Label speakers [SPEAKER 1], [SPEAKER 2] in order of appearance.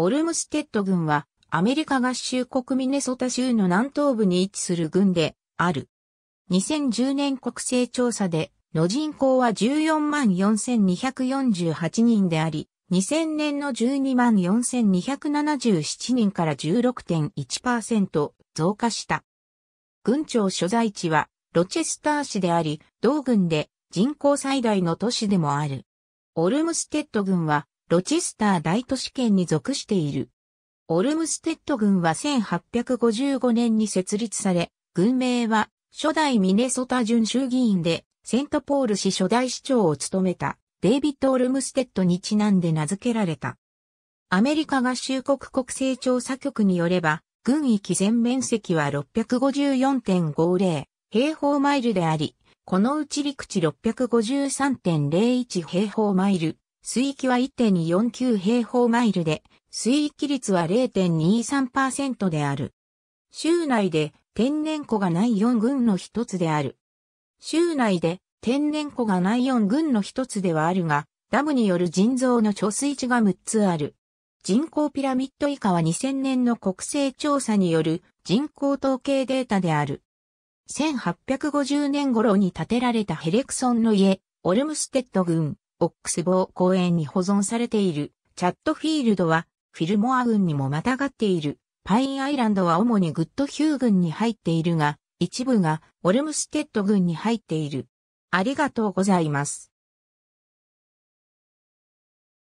[SPEAKER 1] オルムステッド軍は、アメリカ合衆国ミネソタ州の南東部に位置する軍である。2010年国勢調査で、の人口は14万4248人であり、2000年の12万4277人から16.1%増加した。軍庁所在地はロチェスター市であり、同軍で人口最大の都市でもある。オルムステッド軍はロチスター大都市圏に属している。オルムステッド郡は1855年に設立され、郡名は初代ミネソタ準衆議院でセントポール市初代市長を務めたデイビッド・オルムステッドにちなんで名付けられた。アメリカ合衆国国勢調査局によれば、郡域全面積は654.50平方マイルであり、このうち陸地653.01平方マイル、水域は1.249平方マイルで、水域率は0.23%である。州内で天然湖がない4群の一つである。州内で天然湖がない4群の一つではあるが、ダムによる人造の貯水池が6つある。人口ピラミッド以下は2000年の国勢調査による人口統計データである。1850年頃に建てられたヘレクソンの家、オルムステッド郡、オックスボー公園に保存されている、チャットフィールドは、フィルモア軍にもまたがっている、パインアイランドは主にグッドヒュー軍に入っているが、一部がオルムステッド軍に入っている。ありがとうございます。